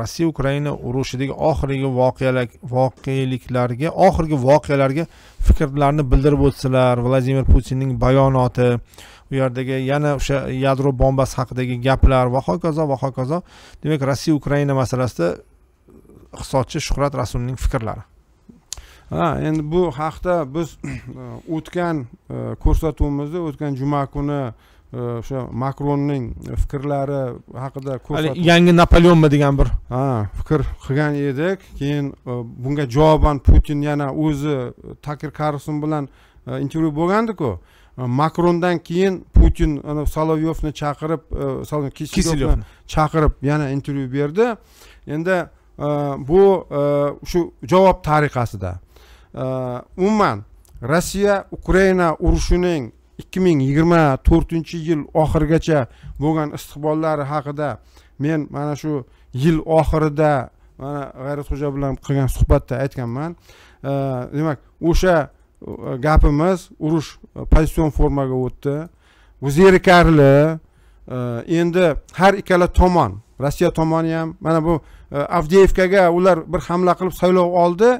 rossiya ukraina urushidagi oxirgi voqeliklarga oxirgi voqealarga fikrlarini bildirib o'tsalar vladimir putinning bayonoti u yerdagi yana o'sha yadro bombasi haqidagi gaplar va hokazo va hokazo demak rossiya ukraina masalasida iqtisodchi shuhrat rasulning fikrlari ha endi bu haqda biz o'tgan e, ko'rsatuvimizda o'tgan juma kuni o'sha makronning fikrlari haqida ko'rsatib yangi napoleonmi degan bir ha fikr qilgan edik keyin e, bunga javoban putin yana o'zi e, takir karlson bilan e, intervyu bo'lgandiku makrondan keyin putin solovyovni chaqirib kiselyovni chaqirib yana intervyu berdi endi bu shu javob tariqasida umuman rossiya ukraina urushining ikki ming yigirma to'rtinchi yil oxirigacha bo'lgan istiqbollari haqida men mana shu yil oxirida mana g'ayratxo'ja bilan qilgan suhbatda aytganman demak o'sha e, gapimiz urush e, pozitsion formaga o'tdi bu zerikarli e, endi har ikkala tomon rossiya tomoni ham mana bu avdeyevkaga ular bir hamla qilib saylov oldi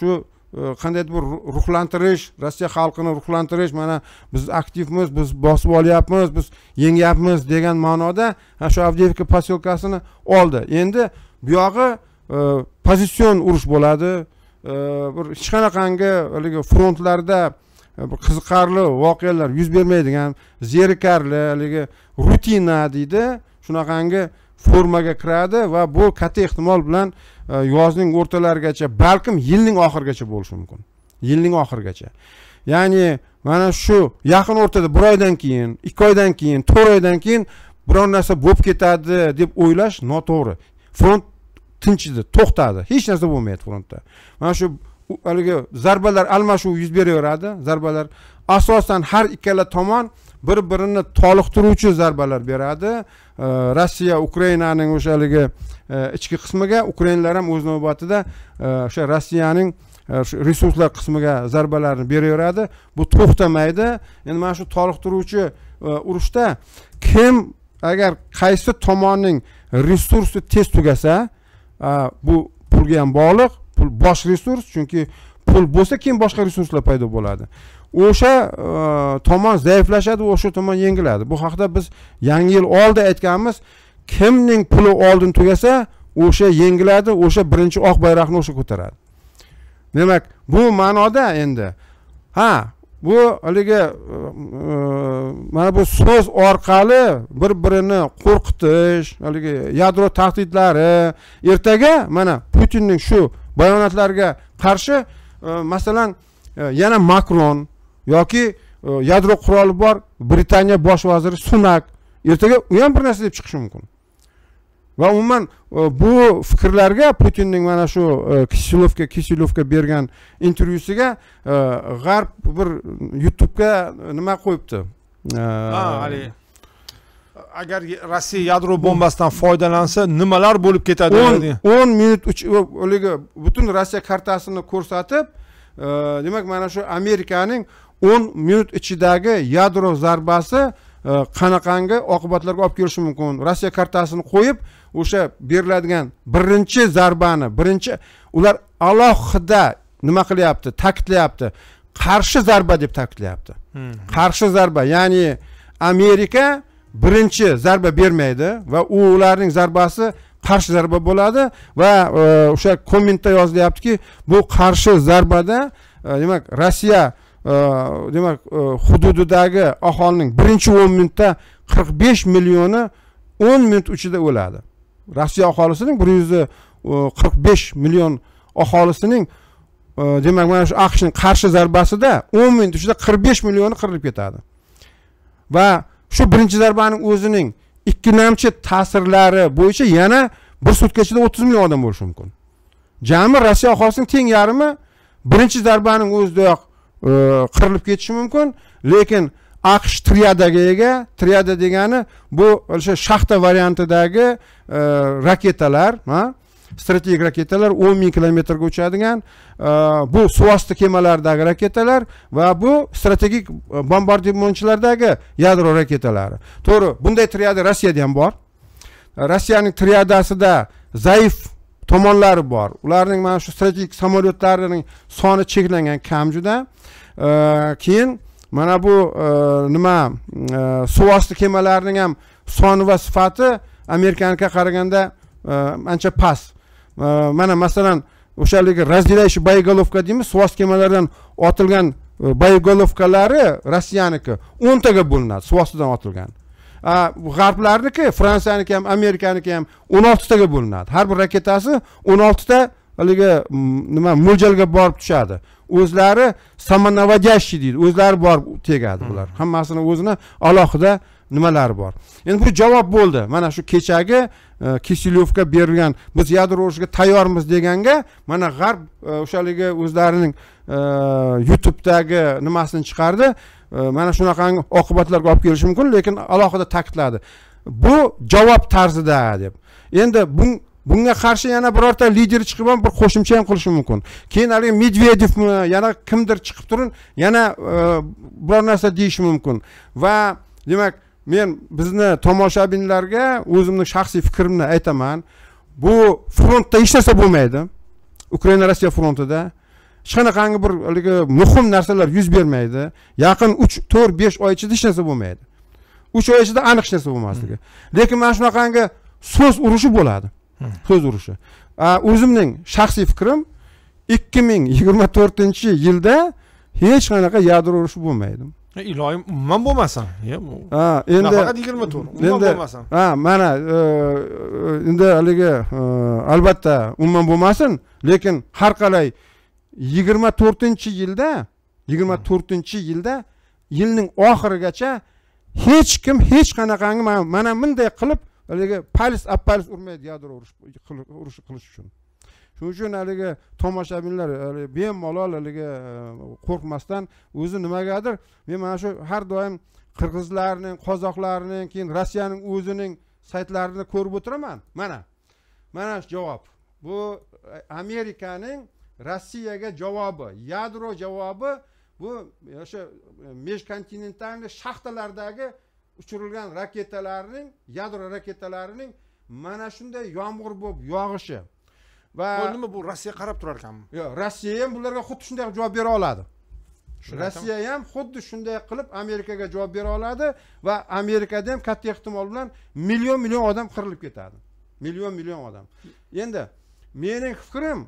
shu Э, qandaydir bir ruhlantirish rossiya xalqini ruhlantirish mana biz aktivmiz biz bosib olyapmiz biz yengyapmiz degan ma'noda shu avdeyevka posyolkasini oldi endi buyog'i e, pozitsion urush bo'ladi e, bir hech qanaqangi haligi frontlarda e, bir qiziqarli voqealar yuz bermaydigan zerikarli haligi rutina deydi shunaqangi formaga kiradi va bu katta ehtimol bilan e, yozning o'rtalarigacha balkim yilning oxirigacha bo'lishi mumkin yilning oxirigacha ya'ni mana shu yaqin o'rtada bir oydan keyin ikki oydan keyin to'rt oydan keyin biron narsa bo'lib ketadi deb o'ylash noto'g'ri front tinchidi to'xtadi hech narsa bo'lmaydi frontda mana shu haligi zarbalar almashuv yuz beraveradi zarbalar asosan har ikkala tomon bir birini toliqtiruvchi zarbalar beradi rossiya ukrainaning o'sha e, ichki qismiga ukrainalar ham o'z navbatida e, o'sha rossiyaning e, resurslar qismiga zarbalarni beraveradi bu to'xtamaydi endi mana shu toliqtiruvchi urushda kim agar qaysi tomonning resursi tez tugasa bu pulga ham bog'liq pul bosh resurs chunki pul bo'lsa keyin boshqa resurslar paydo bo'ladi o'sha e, tomon zaiflashadi va o'sha tomon yengiladi bu haqida biz yangi yil oldi aytganmiz kimning puli oldin tugasa o'sha yengiladi o'sha birinchi oq bayroqni o'sha ko'taradi demak bu ma'noda endi ha bu haligi e, mana bu so'z orqali bir birini qo'rqitish haligi yadro tahdidlari ertaga mana putinning shu bayonotlariga qarshi e, masalan yana makron yoki e, yadro quroli bor britaniya bosh vaziri sunak ertaga u ham bir narsa deb chiqishi mumkin va umuman e, bu fikrlarga putinning mana shu e, kisilovga kisilovga bergan intervyusiga g'arb bir youtubega nima qo'yibdi haligi agar rossiya yadro bombasidan foydalansa nimalar bo'lib ketadi o'n minut haligi butun rossiya kartasini ko'rsatib demak mana shu amerikaning o'n minut ichidagi yadro zarbasi e, qanaqangi oqibatlarga olib kelishi mumkin rossiya kartasini qo'yib o'sha beriladigan birinchi zarbani birinchi ular alohida nima qilyapti ta'kidlayapti qarshi zarba deb ta'kidlayapti hmm. qarshi zarba ya'ni amerika birinchi zarba bermaydi va u ularning zarbasi qarshi zarba bo'ladi va e, o'sha kommentda yozilyaptiki bu qarshi zarbada e, demak rossiya Э, demak э, hududidagi aholining birinchi o'n minutda qirq besh millioni o'n minut ichida o'ladi rossiya aholisining bir yuz e, qirq besh million aholisining e, demak mana shu aqshning qarshi zarbasida o'n minut ichida qirq besh millioni qirilib ketadi va shu birinchi zarbaning o'zining ikkilamchi ta'sirlari bo'yicha yana bir sutka ichida o'ttiz million odam bo'lishi mumkin jami rossiya aholisining teng yarmi birinchi zarbaning o'zidayoq Э, qirilib ketishi mumkin lekin aqsh triadaga ega triada degani bu o'sha shaxta variantidagi e, raketalar strategik raketalar o'n ming kilometrga uchadigan e, bu suvosti kemalaridagi raketalar va bu strategik e, bombardimonchilardagi yadro raketalari to'g'ri bunday triada rossiyada ham bor rossiyaning triadasida zaif tomonlari bor ularning mana shu strategik samolyotlarining soni cheklangan kam juda keyin mana bu e, nima e, suvosti kemalarining ham soni va sifati amerikaniga qaraganda e, ancha past mana masalan o'shaligi разделяющий боеголовка deymiz suvosti kemalaridan otilgan boyegolovkalari rossiyaniki o'ntaga bo'linadi suvostidan otilgan g'arblarniki fransiyaniki ham amerikaniki ham o'n oltitaga bo'linadi har bir raketasi o'n oltita haligi nima mo'ljalga borib tushadi o'zlari самонаводящий deydi o'zlari borib tegadi hmm. bular hammasini o'zini alohida nimalari bor endi bu javob bo'ldi mana shu kechagi e, kiselyovga berilgan biz yadro urushiga tayyormiz deganga mana g'arb e, o'shaligi o'zlarining e, youtubedagi nimasini chiqardi mana shunaqangi oqibatlarga olib kelishi mumkin lekin alohida ta'kidladi bu javob tarzida deb endi bunga qarshi yana birorta lider chiqib ham bir qo'shimcha ham qilishi mumkin keyin haligi medvedevmi yana kimdir chiqib turib yana e, biror narsa deyishi mumkin va demak men bizni tomoshabinlarga o'zimni shaxsiy fikrimni aytaman bu frontda hech narsa bo'lmaydi ukraina rossiya frontida hech qanaqangi bir haligi muhim narsalar yuz bermaydi yaqin uch to'rt besh oy ichida hech narsa bo'lmaydi uch oy ichida aniq hech narsa bo'lmasligi lekin mana shunaqangi so'z urushi bo'ladi so'z urushi o'zimning shaxsiy fikrim ikki ming yigirma to'rtinchi yilda hech qanaqa yadro urushi bo'lmaydi e, iloyim umuman bo'lmasin ha endi faqat yigirma to'rt umuman bo'lmasin ha mana e, e, endi haligi albatta umuman bo'lmasin lekin har qalay yigirma to'rtinchi yilda yigirma to'rtinchi yilda yilning oxirigacha hech kim hech qanaqangi mana bunday qilib haligi palis palis urmaydi yadro urushi qilish uchun shuning uchun haligi tomoshabinlar bemalol haligi e, qo'rqmasdan o'zi nimagadir men mana shu har doim qirg'izlarning qozoqlarning keyin rossiyaning o'zining saytlarini ko'rib o'tiraman mana mana shu javob bu e, amerikaning rossiyaga javobi yadro javobi bu e, o'sha межконтинентальный e, shaxtalardagi uchirilgan raketalarning yadro raketalarining mana shunday yomg'ir bo'lib yog'ishi va nima bu rossiya qarab turar ekanmi yo'q rossiya ham bularga xuddi shunday javob bera oladi rossiya ham xuddi shunday qilib amerikaga javob bera oladi va amerikada ham katta ehtimol bilan million million odam qirilib ketadi million million odam endi mening fikrim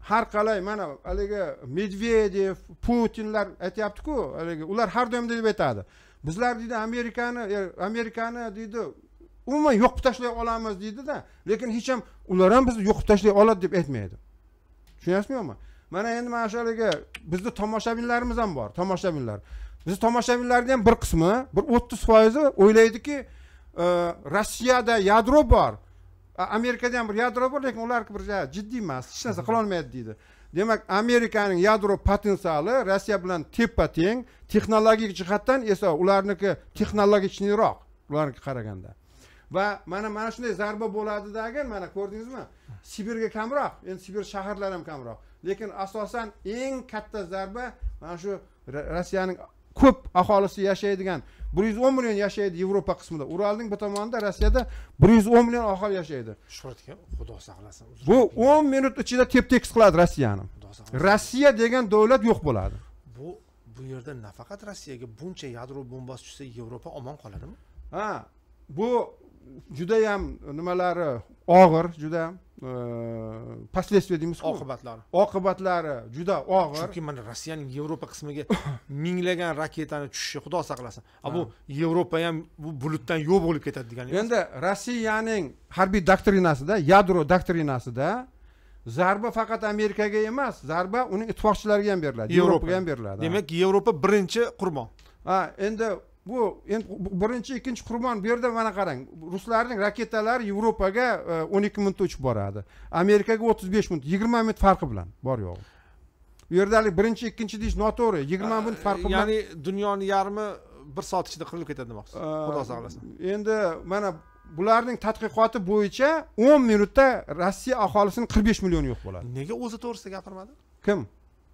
har qalay mana haligi medvedev putinlar aytyaptiku haligi ular har doim deb aytadi bizlar deydi amerikani e, amerikani deydi umuman yo'qib tashlay olamiz deydida lekin hech ham ular ham bizni yo'qib tashlay oladi deb aytmaydi tushunyapsizmi yo'qmi mana endi mana shu haligi bizni tomoshabinlarimiz ham bor tomoshabinlar bizni tomoshabinlarni ham bir qismi bir o'ttiz foizi o'ylaydiki e, rossiyada yadro bor amerikada ham bir yadro bor lekin ularniki bir jiddiy emas hech narsa qilolmaydi deydi demak amerikaning yadro potensiali rossiya bilan teppa teng texnologik jihatdan esa ularniki texnologichniroq ularniki qaraganda va mana mana shunday zarba bo'ladidagi mana ko'rdingizmi sibirga kamroq endi sibir shaharlari ham kamroq lekin asosan eng katta zarba mana shu rossiyaning ko'p aholisi yashaydigan bir yuz o'n million yashaydi yevropa qismida uralning bir tomonida rossiyada bir yuz o'n million aholi yashaydi shuhratga xudo saqlasin bu o'n minut ichida tep tekis qiladi rossiyani rossiya degan davlat yo'q bo'ladi bu bu yerda nafaqat rossiyaga buncha yadro bombasi tushsa yevropa omon qoladimi ha bu judayam nimalari og'ir juda последствия deymiz oqibatlari oqibatlari juda og'ir chunki mana rossiyaning yevropa qismiga minglagan raketani tushishi xudo saqlasin a bu yevropa ham bu bulutdan yo'q bo'lib ketadi degani endi rossiyaning harbiy doktrinasida yadro doktrinasida zarba faqat amerikaga emas zarba uning ittifoqchilariga ham beriladi yevropaga ham beriladi demak yevropa birinchi qurbon ha endi bu endi birinchi ikkinchi qurbon bu yerda mana qarang ruslarning raketalari yevropaga e, o'n ikki minutda uchib boradi amerikaga o'ttiz besh minut yigirma minut farqi bilan bor yo'g'i bu yerda haligi birinchi ikkinchi deyish noto'g'ri yigirma minut farqi bilan ya'ni dunyoni yarmi bir soat ichida qirilib ketadi demoqchisiz e, xudo saqlasin endi mana bularning tadqiqoti bo'yicha o'n minutda rossiya aholisini qirq besh million yo'q bo'ladi nega o'zi to'g'risida gapirmadi kim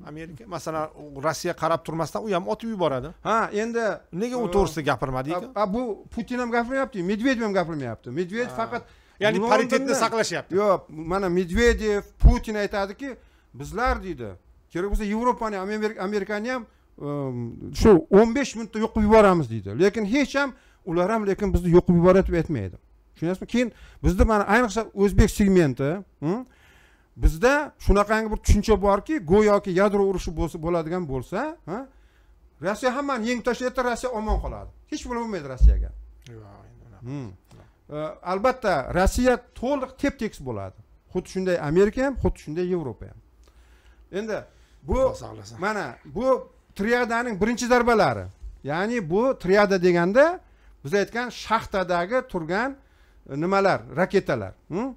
amerika masalan rossiya qarab turmasdan u ham otib yuboradi ha endi nega u to'g'risida ekan bu putin ham gapirmayapti medvedev ham gapirmayapti medvedev faqat ya'ni paritetni saqlashyapti yo'q mana medvedev putin aytadiki bizlar deydi kerak bo'lsa yevropani ham amerikani ham um, shu o'n besh minutda yo'q qilib yuboramiz deydi lekin hech ham ular ham lekin bizni yo'q qilib yuboradi deb aytmaydi tushunyapsizmi keyin bizni mana ayniqsa o'zbek segmenti hm, bizda shunaqangi bir tushuncha borki go'yoki yadro urushi bo'ladigan bo'lsa rossiya hammani yengib tashlaydida rossiya omon qoladi hech nima bo'lmaydi rossiyaga hmm. albatta rossiya to'liq tep tekis bo'ladi xuddi shunday amerika ham xuddi shunday yevropa ham endi bu mana bu triadaning birinchi zarbalari ya'ni bu triada deganda biz aytgan shaxtadagi turgan e, nimalar raketalar hmm?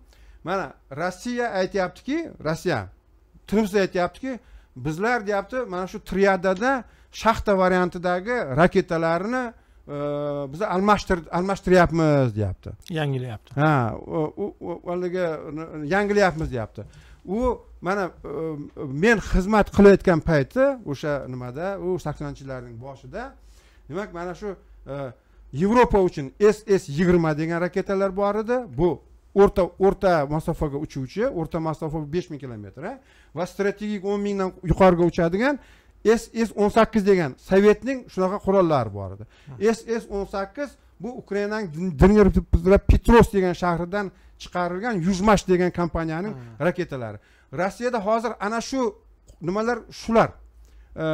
mana rossiya aytyaptiki rossiya timss aytyaptiki bizlar deyapti mana shu triadada shaxta variantidagi raketalarni e, biz almashtir almashtiryapmiz deyapti yangilayapti ha haligi yangilayapmiz deyapti u mana e, men xizmat qilayotgan payti o'sha nimada u saksoninchi yillarning boshida demak mana shu e, yevropa uchun ss yigirma degan raketalar bor edi bu o'rta o'rta masofaga uchuvchi o'rta masofa besh ming kilometr va strategik o'n mingdan yuqoriga uchadigan s s o'n sakkiz degan sovetning shunaqa qurollari bor edi s s o'n sakkiz bu ukrainaning petros degan shahridan chiqarilgan yuzmash degan kompaniyaning raketalari rossiyada hozir ana shu nimalar shular e,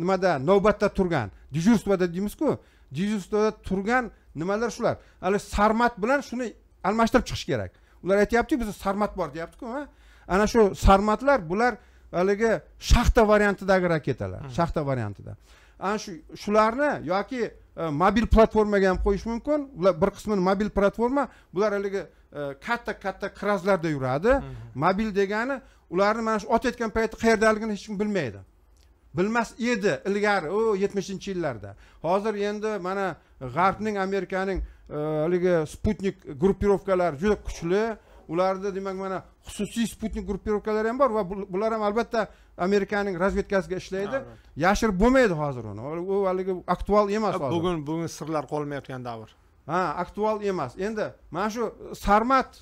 nimada navbatda turgan dejurstvoda deymizku dejurstvoda turgan nimalar shular hali sarmat bilan shuni almashtirib chiqish kerak ular aytyaptiku bizda sarmat bor deyaptiku ana shu sarmatlar bular haligi shaxta variantidagi raketalar hmm. shaxta variantida ana shu shularni yoki e, mobil platformaga ham qo'yish mumkin ular bir qismini mobil platforma bular haligi e, katta katta krazlarda yuradi hmm. mobil degani ularni mana shu otayotgan paytda qayerdaligini hech kim bilmaydi bilmas edi ilgari u yetmishinchi yillarda hozir endi mana g'arbning amerikaning Э, haligi sputnik gruppirovkalari juda kuchli ularda demak mana xususiy sputnik gruppirovkalari ham bor va bular ham albatta amerikaning razvedkasiga ishlaydi yashirib bo'lmaydi hozir uni u haligi aktual emas hozir bugun bugun sirlar qolmayotgan davr ha aktual emas endi mana shu sarmat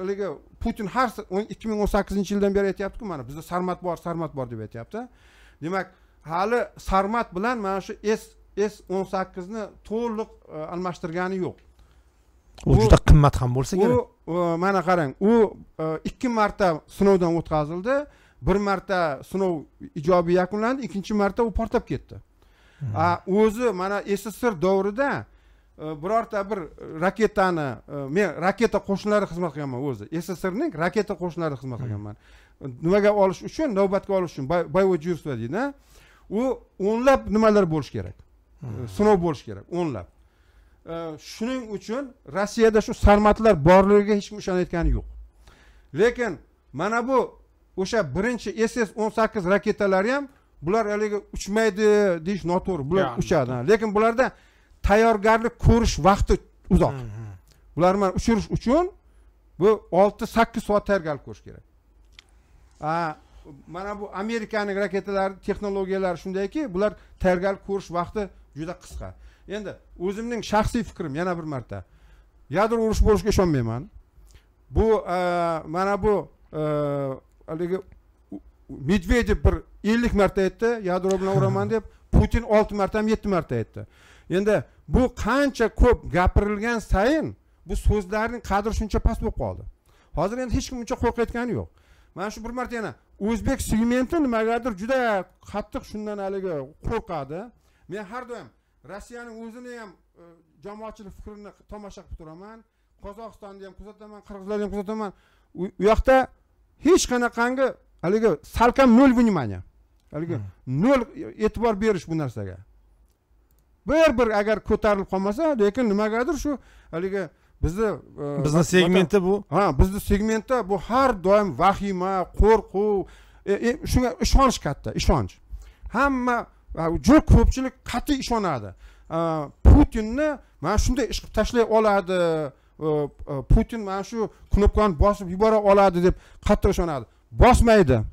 haligi putin har ikki ming o'n sakkizinchi yildan beri aytyaptiku mana bizda sarmat bor sarmat bor deb aytyapti demak hali sarmat bilan mana shu s s o'n sakkizni to'liq e, almashtirgani yo'q u juda qimmat ham bo'lsa kerak u e, mana qarang u e, ikki marta sinovdan o'tkazildi bir marta sinov ijobiy yakunlandi ikkinchi marta u portlab ketdi hmm. a o'zi mana sssr davrida birorta bir raketani men raketa qo'shinlari xizmat qilganman o'zi sssrning raketa qo'shinlari xizmat hmm. qilganman nimaga olish uchun navbatga olish uchun boyvojurstvo deydi u o'nlab nimalar bo'lishi kerak sinov bo'lishi kerak o'nlab shuning uchun rossiyada shu sarmatlar borligiga hech kim ishonayotgani yo'q lekin mana bu o'sha birinchi ss o'n sakkiz raketalari ham bular haligi uchmaydi deyish noto'g'ri bular uchadi lekin bularda tayyorgarlik ko'rish vaqti uzoq bularni mana uchirish uchun bu olti sakkiz soat tayyorgarlik ko'rish kerak mana bu amerikaning raketalari texnologiyalari shundayki bular tayyorgarlik ko'rish vaqti juda qisqa endi o'zimning shaxsiy fikrim yana bir marta yadro urushi bo'lishiga ishonmayman bu e, mana bu e, haligi medvedev bir ellik marta aytdi yadro bilan uraman deb putin olti ham yetti marta aytdi endi bu qancha ko'p gapirilgan sayin bu so'zlarning qadri shuncha past bo'lib qoldi hozir endi hech kim uncha qo'rqayotgani yo'q mana shu bir marta yana o'zbek segmenti nimagadir juda qattiq shundan haligi qo'rqadi men har doim rossiyani o'zini ham e, jamoatchilik fikrini tomosha qilib turaman qozog'istonni ham kuzataman qirg'izlarni ham kuzataman u yoqda hech qanaqangi haligi salkam nol внимания haligi hmm. nol e'tibor berish bu narsaga bir bir agar ko'tarilib qolmasa lekin nimagadir shu haligi bizni e, bizni segmenti bu ha bizni segmentda bu har doim vahima qo'rquv e, shunga ishonch katta ishonch hamma juda ko'pchilik qat'iy ishonadi э, putinni mana shunday ish qilib tashlay oladi э, э, putin mana shu knopkani bosib yubora oladi deb qattiq ishonadi bosmaydi